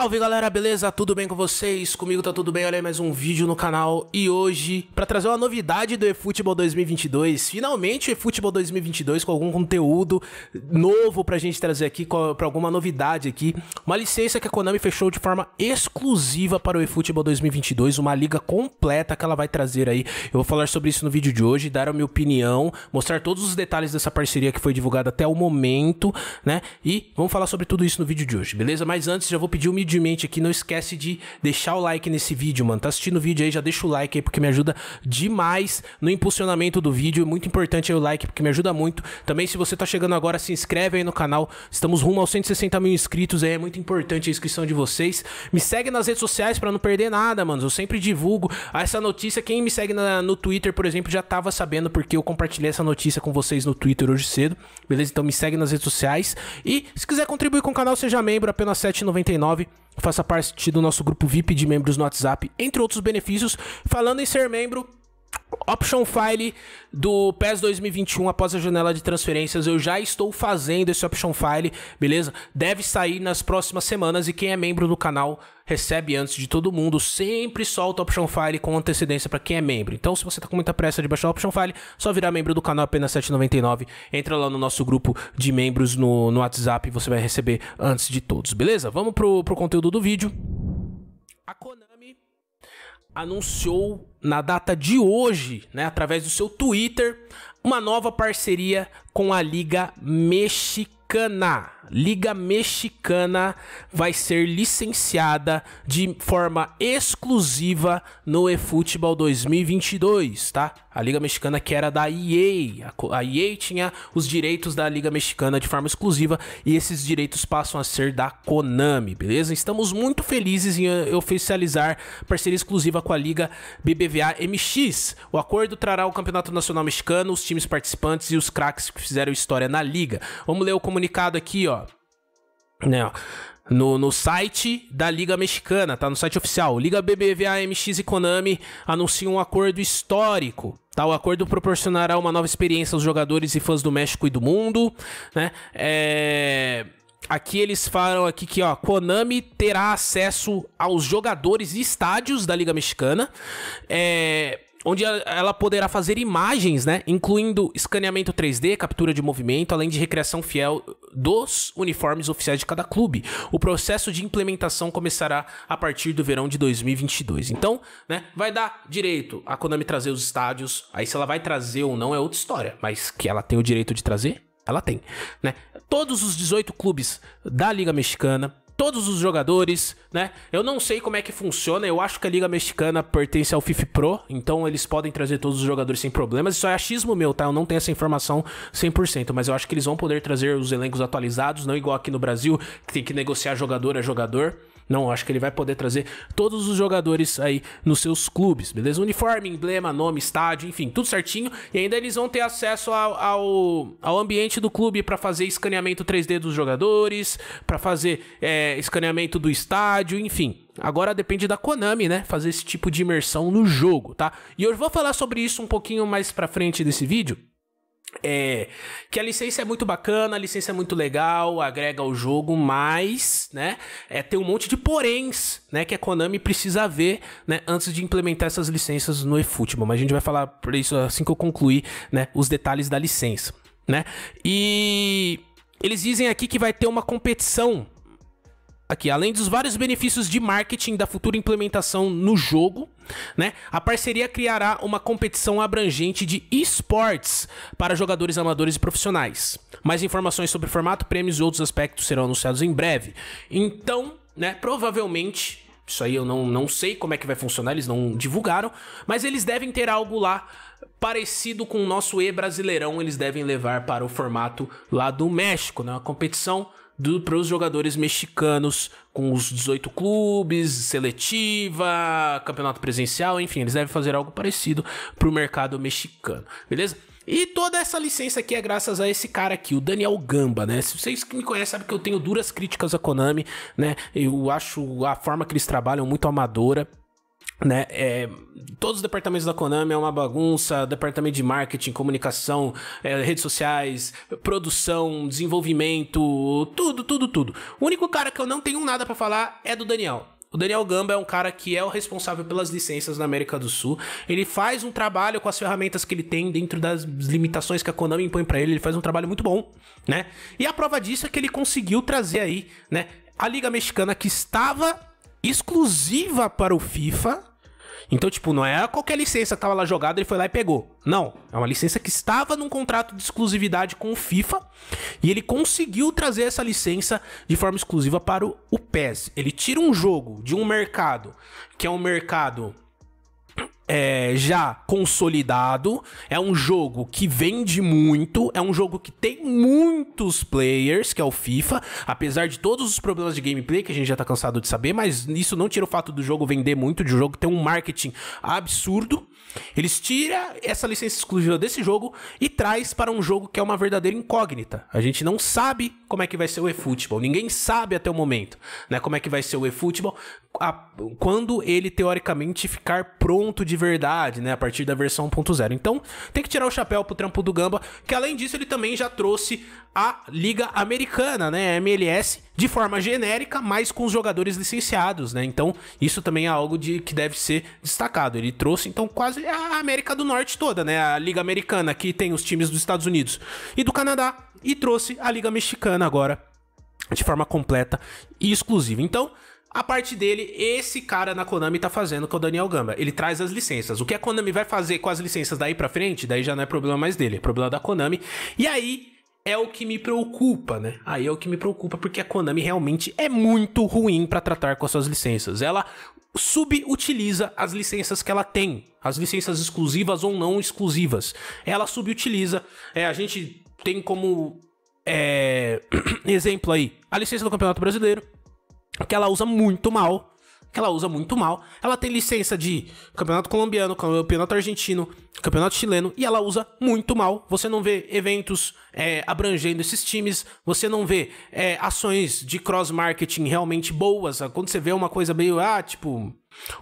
Salve galera, beleza? Tudo bem com vocês? Comigo tá tudo bem, olha aí mais um vídeo no canal e hoje para trazer uma novidade do eFootball 2022, finalmente o eFootball 2022 com algum conteúdo novo pra gente trazer aqui, pra alguma novidade aqui, uma licença que a Konami fechou de forma exclusiva para o eFootball 2022, uma liga completa que ela vai trazer aí, eu vou falar sobre isso no vídeo de hoje, dar a minha opinião, mostrar todos os detalhes dessa parceria que foi divulgada até o momento, né, e vamos falar sobre tudo isso no vídeo de hoje, beleza? Mas antes já vou pedir o um humildemente aqui, não esquece de deixar o like nesse vídeo, mano. Tá assistindo o vídeo aí, já deixa o like aí, porque me ajuda demais no impulsionamento do vídeo. É muito importante aí o like, porque me ajuda muito. Também, se você tá chegando agora, se inscreve aí no canal. Estamos rumo aos 160 mil inscritos aí, é muito importante a inscrição de vocês. Me segue nas redes sociais para não perder nada, mano. Eu sempre divulgo essa notícia. Quem me segue na, no Twitter, por exemplo, já tava sabendo, porque eu compartilhei essa notícia com vocês no Twitter hoje cedo, beleza? Então me segue nas redes sociais. E se quiser contribuir com o canal, seja membro, apenas R$ 7,99 faça parte do nosso grupo VIP de membros no WhatsApp, entre outros benefícios. Falando em ser membro, Option File do PES 2021 após a janela de transferências. Eu já estou fazendo esse Option File, beleza? Deve sair nas próximas semanas e quem é membro do canal recebe antes de todo mundo. Sempre solta Option File com antecedência para quem é membro. Então, se você tá com muita pressa de baixar o Option File, só virar membro do canal apenas 7,99. Entra lá no nosso grupo de membros no, no WhatsApp e você vai receber antes de todos, beleza? Vamos pro, pro conteúdo do vídeo. A Conan anunciou na data de hoje, né, através do seu Twitter, uma nova parceria com a Liga Mexicana Mexicana, Liga Mexicana vai ser licenciada de forma exclusiva no eFootball 2022, tá? A Liga Mexicana que era da EA, a EA tinha os direitos da Liga Mexicana de forma exclusiva e esses direitos passam a ser da Konami, beleza? Estamos muito felizes em eh, oficializar parceria exclusiva com a Liga BBVA MX. O acordo trará o Campeonato Nacional Mexicano, os times participantes e os craques que fizeram história na liga. Vamos ler o comunicado comunicado aqui, ó. Né, no, no site da Liga Mexicana, tá? No site oficial. Liga BBVA, MX e Konami anunciam um acordo histórico tá o acordo proporcionará uma nova experiência aos jogadores e fãs do México e do mundo, né? É... Aqui eles falam aqui que ó, Konami terá acesso aos jogadores e estádios da Liga Mexicana. É onde ela poderá fazer imagens, né, incluindo escaneamento 3D, captura de movimento, além de recriação fiel dos uniformes oficiais de cada clube. O processo de implementação começará a partir do verão de 2022. Então, né, vai dar direito a Konami trazer os estádios. Aí se ela vai trazer ou não é outra história, mas que ela tem o direito de trazer, ela tem, né? Todos os 18 clubes da Liga Mexicana todos os jogadores, né? Eu não sei como é que funciona, eu acho que a Liga Mexicana pertence ao FIFA Pro, então eles podem trazer todos os jogadores sem problemas. Isso é achismo meu, tá? Eu não tenho essa informação 100%, mas eu acho que eles vão poder trazer os elencos atualizados, não igual aqui no Brasil, que tem que negociar jogador a jogador. Não, acho que ele vai poder trazer todos os jogadores aí nos seus clubes, beleza? Uniforme, emblema, nome, estádio, enfim, tudo certinho. E ainda eles vão ter acesso ao, ao, ao ambiente do clube para fazer escaneamento 3D dos jogadores, para fazer é, escaneamento do estádio, enfim. Agora depende da Konami, né? Fazer esse tipo de imersão no jogo, tá? E eu vou falar sobre isso um pouquinho mais pra frente desse vídeo é, que a licença é muito bacana, a licença é muito legal, agrega o jogo, mas, né, é, tem um monte de poréns, né, que a Konami precisa ver, né, antes de implementar essas licenças no eFootball. Mas a gente vai falar por isso assim que eu concluir, né, os detalhes da licença, né? E eles dizem aqui que vai ter uma competição Aqui, além dos vários benefícios de marketing da futura implementação no jogo, né, a parceria criará uma competição abrangente de esportes para jogadores amadores e profissionais. Mais informações sobre formato, prêmios e outros aspectos serão anunciados em breve. Então, né, provavelmente isso aí eu não, não sei como é que vai funcionar, eles não divulgaram, mas eles devem ter algo lá parecido com o nosso E Brasileirão, eles devem levar para o formato lá do México, né? Uma competição para os jogadores mexicanos com os 18 clubes, seletiva, campeonato presencial, enfim, eles devem fazer algo parecido para o mercado mexicano, beleza? E toda essa licença aqui é graças a esse cara aqui, o Daniel Gamba, né? Se vocês que me conhecem sabem que eu tenho duras críticas à Konami, né? Eu acho a forma que eles trabalham muito amadora né? É, todos os departamentos da Konami é uma bagunça, departamento de marketing, comunicação, é, redes sociais, produção, desenvolvimento, tudo, tudo, tudo. O único cara que eu não tenho nada para falar é do Daniel. O Daniel Gamba é um cara que é o responsável pelas licenças na América do Sul. Ele faz um trabalho com as ferramentas que ele tem dentro das limitações que a Konami impõe para ele. Ele faz um trabalho muito bom, né? E a prova disso é que ele conseguiu trazer aí, né? A Liga Mexicana que estava exclusiva para o FIFA, então, tipo, não é qualquer licença que tava lá jogada, ele foi lá e pegou. Não, é uma licença que estava num contrato de exclusividade com o FIFA e ele conseguiu trazer essa licença de forma exclusiva para o, o PES. Ele tira um jogo de um mercado que é um mercado é, já consolidado, é um jogo que vende muito, é um jogo que tem muitos players, que é o FIFA, apesar de todos os problemas de gameplay que a gente já tá cansado de saber, mas isso não tira o fato do jogo vender muito, de um jogo ter um marketing absurdo. Eles tiram essa licença exclusiva desse jogo e traz para um jogo que é uma verdadeira incógnita. A gente não sabe como é que vai ser o eFootball, ninguém sabe até o momento, né, como é que vai ser o eFootball quando ele teoricamente ficar pronto de verdade, né? A partir da versão 1.0. Então, tem que tirar o chapéu pro trampo do Gamba, que além disso ele também já trouxe a Liga Americana, né? A MLS, de forma genérica, mas com os jogadores licenciados, né? Então, isso também é algo de, que deve ser destacado. Ele trouxe, então, quase a América do Norte toda, né? A Liga Americana, que tem os times dos Estados Unidos e do Canadá, e trouxe a Liga Mexicana agora, de forma completa e exclusiva. Então, a parte dele, esse cara na Konami tá fazendo com o Daniel Gamba. Ele traz as licenças. O que a Konami vai fazer com as licenças daí pra frente, daí já não é problema mais dele, é problema da Konami. E aí é o que me preocupa, né? Aí é o que me preocupa porque a Konami realmente é muito ruim para tratar com as suas licenças. Ela subutiliza as licenças que ela tem, as licenças exclusivas ou não exclusivas. Ela subutiliza. É, a gente tem como é, exemplo aí a licença do Campeonato Brasileiro, que ela usa muito mal. Que ela usa muito mal. Ela tem licença de campeonato colombiano, campeonato argentino, campeonato chileno, e ela usa muito mal. Você não vê eventos é, abrangendo esses times, você não vê é, ações de cross-marketing realmente boas. Quando você vê uma coisa meio, ah, tipo,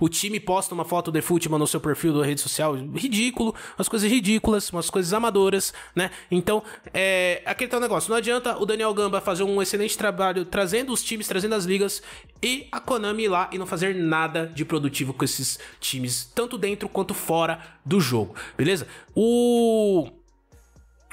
o time posta uma foto de futebol no seu perfil da rede social, ridículo, umas coisas ridículas, umas coisas amadoras, né? Então, é, aquele tal negócio, não adianta o Daniel Gamba fazer um excelente trabalho trazendo os times, trazendo as ligas e a Konami ir lá e não fazer nada de produtivo com esses times, tanto dentro quanto fora do jogo, beleza? O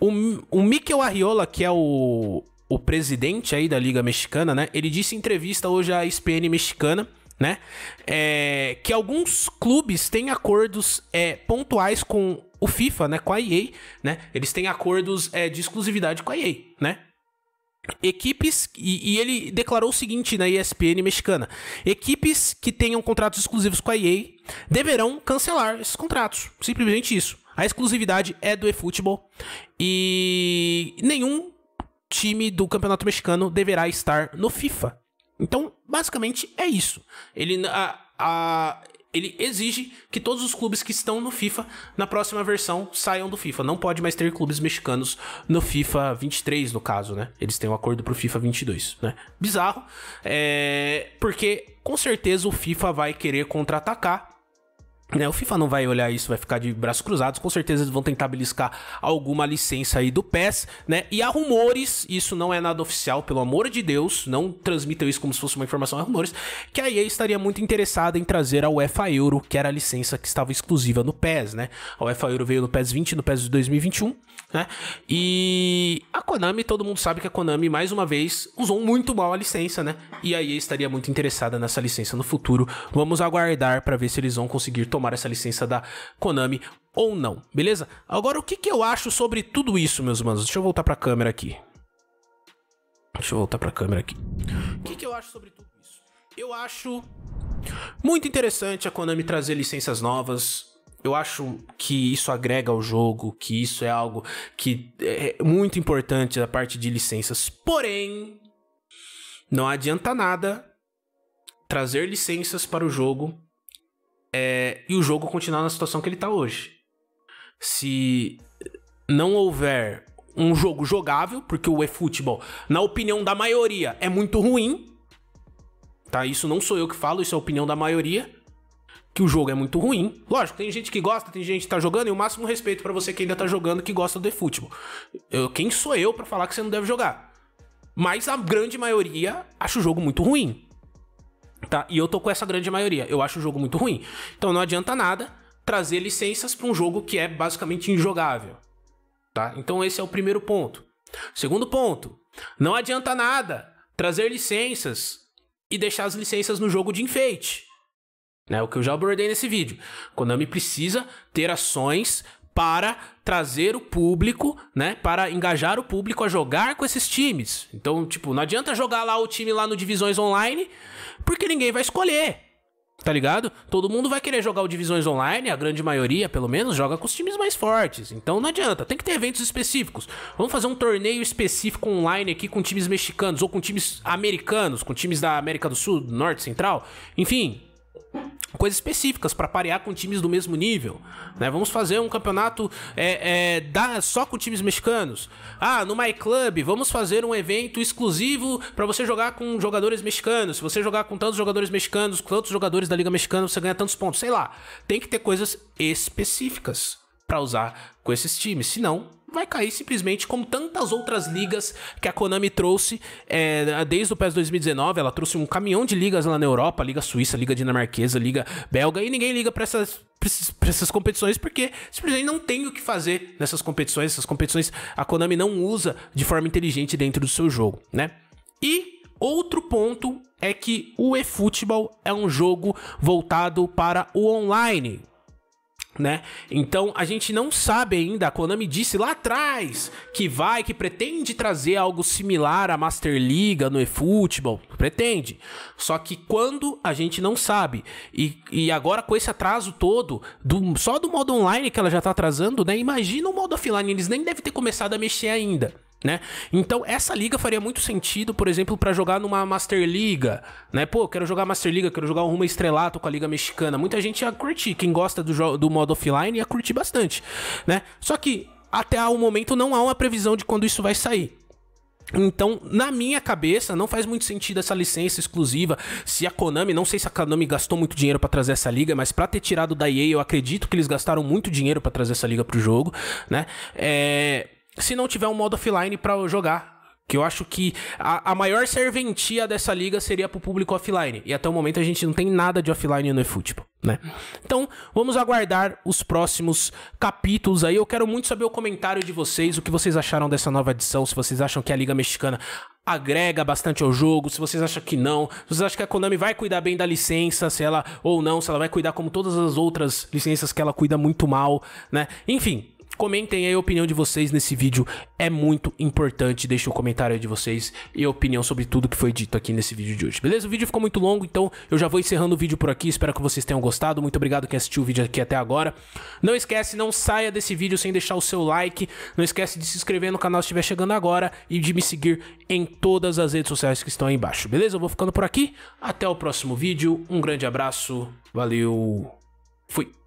o, o Mikel Arriola, que é o o presidente aí da Liga Mexicana, né? Ele disse em entrevista hoje à ESPN mexicana né? É, que alguns clubes têm acordos é, pontuais com o FIFA, né? Com a EA, né? Eles têm acordos é, de exclusividade com a EA, né? Equipes, e, e, ele declarou o seguinte na ESPN mexicana: equipes que tenham contratos exclusivos com a EA deverão cancelar esses contratos. Simplesmente isso. A exclusividade é do eFootball e nenhum time do campeonato mexicano deverá estar no FIFA. Então, basicamente é isso. Ele, a, a, ele exige que todos os clubes que estão no FIFA na próxima versão saiam do FIFA. Não pode mais ter clubes mexicanos no FIFA 23, no caso, né? Eles têm um acordo pro FIFA 22, né? Bizarro, é... porque com certeza o FIFA vai querer contra-atacar né, o FIFA não vai olhar isso, vai ficar de braços cruzados. Com certeza eles vão tentar beliscar alguma licença aí do PES, né? E há rumores, isso não é nada oficial, pelo amor de Deus, não transmitam isso como se fosse uma informação, há rumores, que a EA estaria muito interessada em trazer a UEFA Euro, que era a licença que estava exclusiva no PES, né? A UEFA Euro veio no PES 20, no PES de 2021, né? E a Konami, todo mundo sabe que a Konami, mais uma vez, usou muito mal a licença, né? E a EA estaria muito interessada nessa licença no futuro. Vamos aguardar para ver se eles vão conseguir tomar tomar essa licença da Konami ou não, beleza? Agora, o que, que eu acho sobre tudo isso, meus manos? Deixa eu voltar pra câmera aqui. Deixa eu voltar pra câmera aqui. O que, que eu acho sobre tudo isso? Eu acho muito interessante a Konami trazer licenças novas, eu acho que isso agrega ao jogo, que isso é algo que é, é muito importante da parte de licenças. Porém, não adianta nada trazer licenças para o jogo é, e o jogo continuar na situação que ele tá hoje. Se não houver um jogo jogável, porque o eFootball, na opinião da maioria, é muito ruim, tá? Isso não sou eu que falo, isso é a opinião da maioria, que o jogo é muito ruim. Lógico, tem gente que gosta, tem gente que tá jogando, e o máximo respeito para você que ainda tá jogando, que gosta do eFootball. Eu, quem sou eu para falar que você não deve jogar? Mas a grande maioria acha o jogo muito ruim tá? E eu tô com essa grande maioria. Eu acho o jogo muito ruim. Então não adianta nada trazer licenças para um jogo que é basicamente injogável, tá? Então esse é o primeiro ponto. Segundo ponto, não adianta nada trazer licenças e deixar as licenças no jogo de enfeite. Né, o que eu já abordei nesse vídeo. Konami precisa ter ações para trazer o público, né, para engajar o público a jogar com esses times. Então, tipo, não adianta jogar lá o time lá no divisões online, porque ninguém vai escolher. Tá ligado? Todo mundo vai querer jogar o Divisões Online, a grande maioria, pelo menos, joga com os times mais fortes. Então não adianta, tem que ter eventos específicos. Vamos fazer um torneio específico online aqui com times mexicanos ou com times americanos, com times da América do Sul, Norte, Central, enfim, coisas específicas para parear com times do mesmo nível. Né? Vamos fazer um campeonato é, é, da, só com times mexicanos. Ah, no My Club, vamos fazer um evento exclusivo para você jogar com jogadores mexicanos. Se você jogar com tantos jogadores mexicanos, com tantos jogadores da Liga Mexicana, você ganha tantos pontos. Sei lá. Tem que ter coisas específicas para usar com esses times. Senão, vai cair simplesmente como tantas outras ligas que a Konami trouxe é, desde o PES 2019. Ela trouxe um caminhão de ligas lá na Europa, Liga Suíça, Liga Dinamarquesa, Liga Belga, e ninguém liga para essas para essas competições porque simplesmente não tem o que fazer nessas competições. Essas competições a Konami não usa de forma inteligente dentro do seu jogo, né? E outro ponto é que o eFootball é um jogo voltado para o online. Né? Então a gente não sabe ainda, a Konami disse lá atrás que vai, que pretende trazer algo similar à Master Liga no eFootball, pretende. Só que quando a gente não sabe. E, e agora com esse atraso todo, do, só do modo online que ela já está atrasando, né? Imagina o modo offline, eles nem devem ter começado a mexer ainda né? Então essa liga faria muito sentido, por exemplo, para jogar numa Master Liga, né? Pô, quero jogar Master Liga, quero jogar uma estrelato com a liga mexicana. Muita gente ia curtir, quem gosta do, do modo offline ia curtir bastante, né? Só que até o momento não há uma previsão de quando isso vai sair. Então, na minha cabeça, não faz muito sentido essa licença exclusiva. Se a Konami, não sei se a Konami gastou muito dinheiro para trazer essa liga, mas para ter tirado da EA, eu acredito que eles gastaram muito dinheiro para trazer essa liga pro jogo, né? É se não tiver um modo offline para jogar. Que eu acho que a, a, maior serventia dessa liga seria pro público offline. E até o momento a gente não tem nada de offline no eFootball, tipo, né? Então, vamos aguardar os próximos capítulos aí. Eu quero muito saber o comentário de vocês, o que vocês acharam dessa nova edição, se vocês acham que a Liga Mexicana agrega bastante ao jogo, se vocês acham que não, se vocês acham que a Konami vai cuidar bem da licença, se ela ou não, se ela vai cuidar como todas as outras licenças que ela cuida muito mal, né? Enfim, Comentem aí a opinião de vocês nesse vídeo, é muito importante. Deixa o um comentário aí de vocês e a opinião sobre tudo que foi dito aqui nesse vídeo de hoje. Beleza? O vídeo ficou muito longo, então eu já vou encerrando o vídeo por aqui. Espero que vocês tenham gostado. Muito obrigado quem assistiu o vídeo aqui até agora. Não esquece, não saia desse vídeo sem deixar o seu like. Não esquece de se inscrever no canal se estiver chegando agora e de me seguir em todas as redes sociais que estão aí embaixo. Beleza? Eu vou ficando por aqui. Até o próximo vídeo. Um grande abraço. Valeu. Fui.